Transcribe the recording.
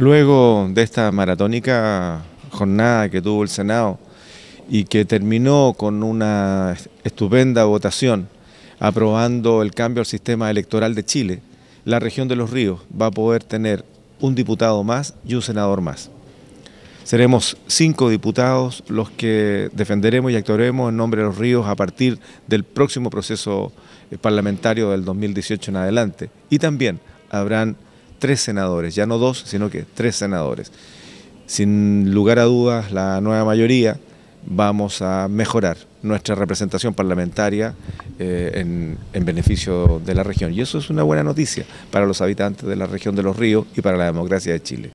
Luego de esta maratónica jornada que tuvo el Senado y que terminó con una estupenda votación aprobando el cambio al sistema electoral de Chile, la región de Los Ríos va a poder tener un diputado más y un senador más. Seremos cinco diputados los que defenderemos y actuaremos en nombre de los ríos a partir del próximo proceso eh, parlamentario del 2018 en adelante. Y también habrán tres senadores, ya no dos, sino que tres senadores. Sin lugar a dudas, la nueva mayoría vamos a mejorar nuestra representación parlamentaria eh, en, beneficio de la región. Y eso es una buena noticia para los habitantes de la región de los ríos y para la democracia de Chile.